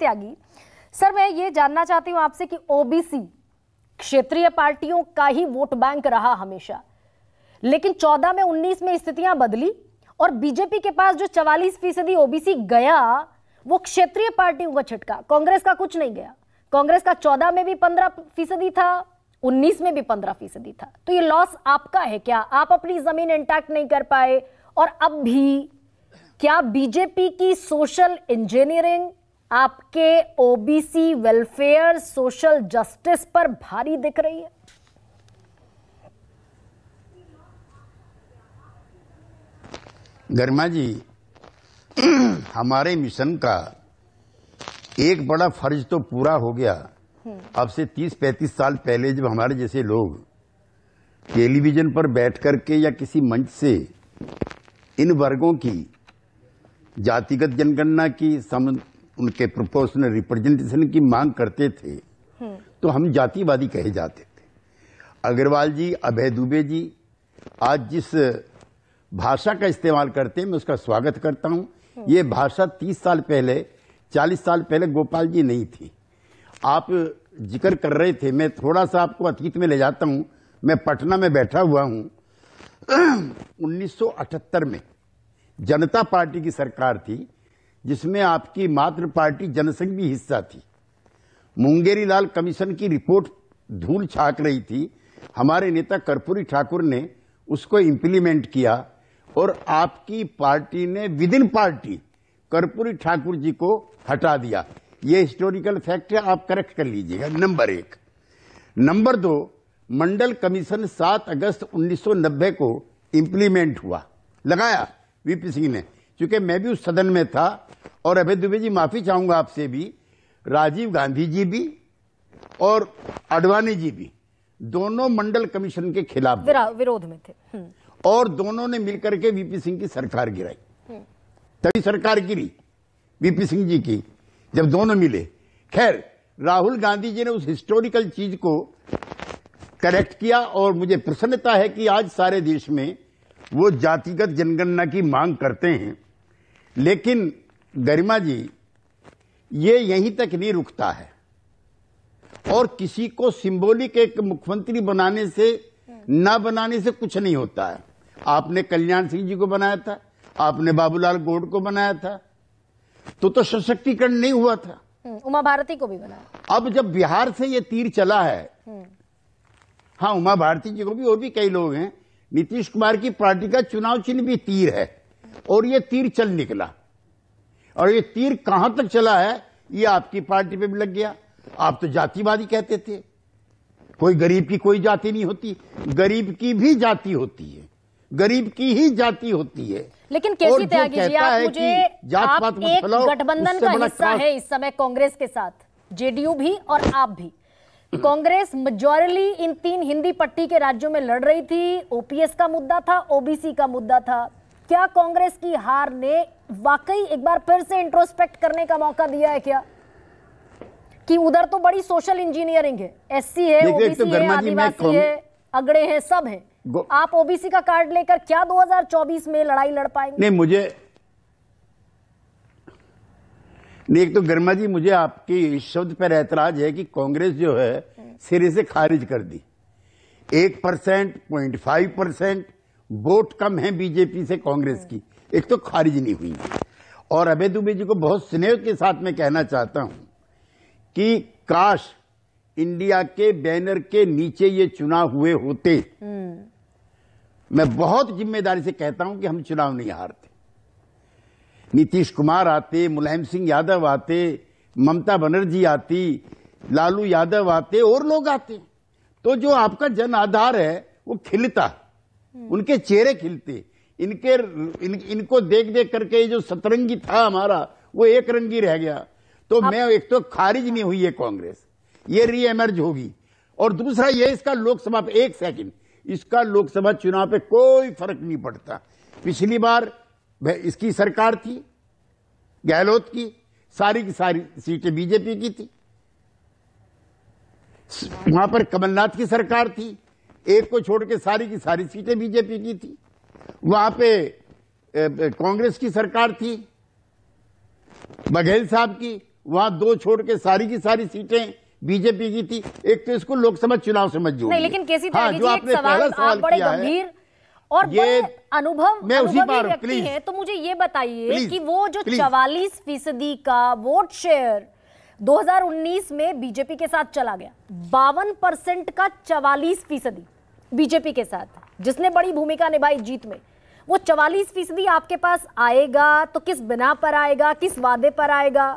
त्यागी sir मैं ये जानना चाहती हूं आपसे कि ओबीसी क्षेत्रीय पार्टियों का ही वोट बैंक रहा हमेशा लेकिन 14 में 19 में स्थितियां बदली और बीजेपी के पास जो 44 फीसदी ओबीसी गया वो क्षेत्रीय पार्टियों का छिटका कांग्रेस का कुछ नहीं गया कांग्रेस का 14 में भी 15 फीसदी था 19 में भी 15 फीसदी था तो ये लॉस आपका है क्या आप अपनी जमीन इंटैक्ट नहीं कर पाए और अब भी क्या बीजेपी की सोशल इंजीनियरिंग आपके ओबीसी वेलफेयर सोशल जस्टिस पर भारी दिख रही है गरिमा जी हमारे मिशन का एक बड़ा फर्ज तो पूरा हो गया हम्म। अब से 30-35 साल पहले जब हमारे जैसे लोग टेलीविजन पर बैठ करके या किसी मंच से इन वर्गों की जातिगत जनगणना की सम उनके प्रोपोर्शनल रिप्रेजेंटेशन की मांग करते थे हम्म। तो हम जातिवादी कहे जाते थे अग्रवाल जी अभय दुबे जी आज जिस भाषा का इस्तेमाल करते हैं मैं उसका स्वागत करता हूं हम्म। ये भाषा 30 साल पहले 40 साल पहले गोपाल जी नहीं थी आप जिक्र कर रहे थे मैं थोड़ा सा आपको अतीत में ले जाता हूं मैं पटना में बैठा हुआ हूं 1978 में जनता पार्टी की सरकार थी जिसमें आपकी मात्र पार्टी जनसंघ भी हिस्सा थी मुंगेरी लाल कमीशन की रिपोर्ट धूल छाक रही थी हमारे नेता कर्पूरी ठाकुर ने उसको इम्प्लीमेंट किया और आपकी पार्टी ने within party Karpoori Thakur ji को हटा दिया ये हिस्टोरिकल फैक्ट है आप करेक्ट कर लीजिएगा नंबर एक नंबर दो मंडल कमीशन 7 अगस्त 1990 को इम्प्लीमेंट हुआ लगाया वीपी सिंह ने क्योंकि मैं भी उस सदन में था और अभय दुबे जी माफी चाहूंगा आपसे भी राजीव गांधी जी भी और अडवाणी जी भी दोनों मंडल कमीशन के खिलाफ विरोध में थे हम्म। और दोनों ने मिलकर के वीपी सिंह की सरकार गिराई हम्म। तभी सरकार गिरी वीपी सिंह जी की जब दोनों मिले खैर राहुल गांधी जी ने उस हिस्टोरिकल चीज को करेक्ट किया और मुझे प्रसन्नता है कि आज सारे देश में वो जातिगत जनगणना की मांग करते हैं लेकिन गरिमा जी ये यहीं तक नहीं रुकता है और किसी को सिंबोलिक एक मुख्यमंत्री बनाने से ना बनाने से कुछ नहीं होता है आपने कल्याण सिंह जी को बनाया था आपने बाबूलाल गोड को बनाया था तो तो सशक्तिकरण नहीं हुआ था हम्म, उमा भारती को भी बनाया अब जब बिहार से ये तीर चला है हम्म। हाँ उमा भारती जी को भी और भी कई लोग हैं नीतीश कुमार की पार्टी का चुनाव चिन्ह भी तीर है और ये तीर चल निकला और ये तीर कहां तक चला है ये आपकी पार्टी पे भी लग गया आप तो जातिवादी कहते थे कोई गरीब की कोई जाति नहीं होती गरीब की भी जाति होती है गरीब की ही जाति होती है लेकिन कैसी त्यागी जी आप मुझे आप एक गठबंधन का हिस्सा है इस समय कांग्रेस के साथ जेडीयू भी और आप भी कांग्रेस मेजोरिली इन तीन हिंदी पट्टी के राज्यों में लड़ रही थी ओपीएस का मुद्दा था ओबीसी का मुद्दा था क्या कांग्रेस की हार ने वाकई एक बार फिर से इंट्रोस्पेक्ट करने का मौका दिया है क्या कि उधर तो बड़ी सोशल इंजीनियरिंग है एससी है ओबीसी तो है आदिवासी है अगड़े हैं सब हैं आप ओबीसी का कार्ड लेकर क्या 2024 में लड़ाई लड़ पाएंगे नहीं मुझे नहीं एक तो गर्मा जी मुझे आपके शब्द पर ऐतराज है कि कांग्रेस जो है सिरे से खारिज कर दी एक percent point five percent vote कम है बीजेपी से कांग्रेस की एक तो खारिज नहीं हुई और अभय दुबे जी को बहुत स्नेह के साथ मैं कहना चाहता हूं कि काश इंडिया के बैनर के नीचे ये चुनाव हुए होते हम्म। मैं बहुत जिम्मेदारी से कहता हूं कि हम चुनाव नहीं हारते नीतीश कुमार आते मुलायम सिंह यादव आते ममता बनर्जी आती लालू यादव आते और लोग आते तो जो आपका जन आधार है वो खिलता है हम्म। उनके चेहरे खिलते इनके इन, इनको देख देख करके जो सतरंगी था हमारा वो एक रंगी रह गया तो आप... मैं एक तो खारिज नहीं हुई है कांग्रेस ये री एमर्ज होगी और दूसरा ये इसका लोकसभा एक सेकंड इसका लोकसभा चुनाव पे कोई फर्क नहीं पड़ता पिछली बार इसकी सरकार थी गहलोत की सारी की सारी सीटें बीजेपी की थी वहां पर कमलनाथ की सरकार थी एक को छोड़ के सारी की सारी सीटें बीजेपी की थी वहां पे कांग्रेस की सरकार थी बघेल साहब की वहां दो छोड़ के सारी की सारी सीटें बीजेपी की थी एक तो इसको लोकसभा चुनाव से मत जोड़िए लेकिन केसी हाँ, जो आपने पहला सवाल किया है और ये अनुभव मैं उसी बार प्लीज है तो मुझे ये बताइए कि वो जो चवालीस फीसदी का वोट शेयर 2019 में बीजेपी के साथ चला गया बावन परसेंट का चवालीस फीसदी बीजेपी के साथ जिसने बड़ी भूमिका निभाई जीत में वो चवालीस फीसदी आपके पास आएगा तो किस बिना पर आएगा किस वादे पर आएगा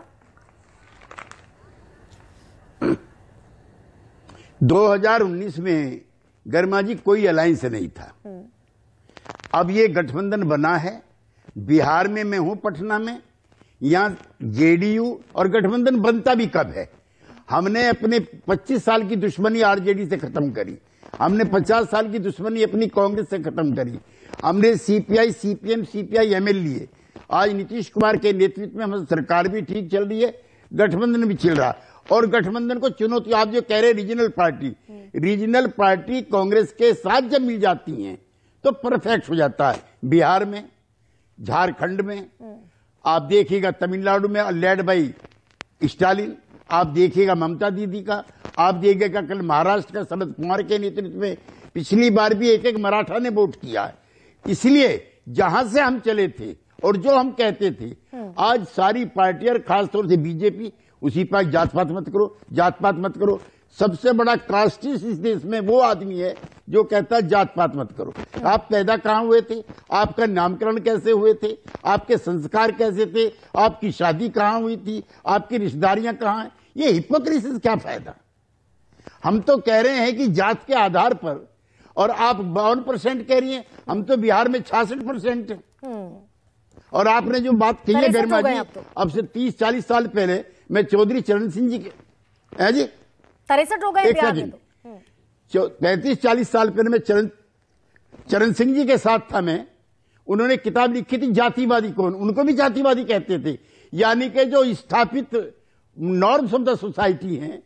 2019 में गर्मा जी कोई अलायंस नहीं था हम्म। अब ये गठबंधन बना है बिहार में मैं हूं पटना में यहां जेडीयू और गठबंधन बनता भी कब है हमने अपने 25 साल की दुश्मनी आरजेडी से खत्म करी हमने पचास साल की दुश्मनी अपनी कांग्रेस से खत्म करी हमने सीपीआई सीपीएम सीपीआई एमएल लिए आज नीतीश कुमार के नेतृत्व में हमारी सरकार भी ठीक चल रही है गठबंधन भी चल रहा और गठबंधन को चुनौती आप जो कह रहे हैं regional party regional party Congress के साथ जब मिल जाती है तो परफेक्ट हो जाता है बिहार में झारखंड में आप देखिएगा तमिलनाडु में लेड बाई स्टालिन आप देखिएगा ममता दीदी का आप देखिएगा कल महाराष्ट्र का शरद कुमार के नेतृत्व में पिछली बार भी एक एक मराठा ने वोट किया है इसलिए जहां से हम चले थे और जो हम कहते थे हाँ। आज सारी पार्टियां और खासतौर से बीजेपी उसी पर जात पात मत करो जात पात मत करो सबसे बड़ा कास्टिस इस देश में वो आदमी है जो कहता है जात पात मत करो हाँ। आप पैदा कहाँ हुए थे आपका नामकरण कैसे हुए थे आपके संस्कार कैसे थे आपकी शादी कहाँ हुई थी आपकी रिश्तेदारियां कहाँ हैं ये हिपोक्रेसी क्या फायदा हम तो कह रहे हैं कि जात के आधार पर और आप बावन परसेंट कह रही हैं हम तो बिहार में छियासठ परसेंट है हम्म। और आपने जो बात कही है गरिमा तो जी तो। अब से तीस चालीस साल पहले मैं चौधरी चरण सिंह जी के है जी तिरसठ हो गए तो। पैंतीस हम्म। चालीस साल पहले मैं चरण चरण सिंह जी के साथ था मैं उन्होंने किताब लिखी थी जातिवादी कौन उनको भी जातिवादी कहते थे यानी कि जो स्थापित नॉर्म्स ऑफ द सोसाइटी हैं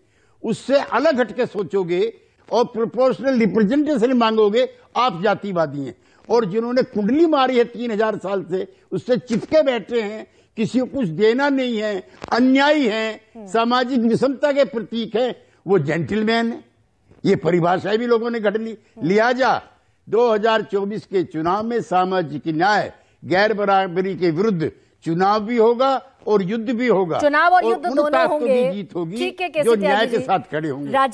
उससे अलग हटके सोचोगे और प्रोपोर्शनल रिप्रेजेंटेशन मांगोगे आप जातिवादी हैं और जिन्होंने कुंडली मारी है तीन हजार साल से उससे चिपके बैठे हैं किसी को कुछ देना नहीं है अन्यायी है सामाजिक विषमता के प्रतीक है वो जेंटलमैन है ये परिभाषाएं भी लोगों ने घट ली लिहाजा 2024 के चुनाव में सामाजिक न्याय गैर बराबरी के विरुद्ध चुनाव भी होगा और युद्ध भी होगा चुनाव और, और युद्ध दोनों तो होंगे जीत होगी जो न्याय के साथ खड़े होंगे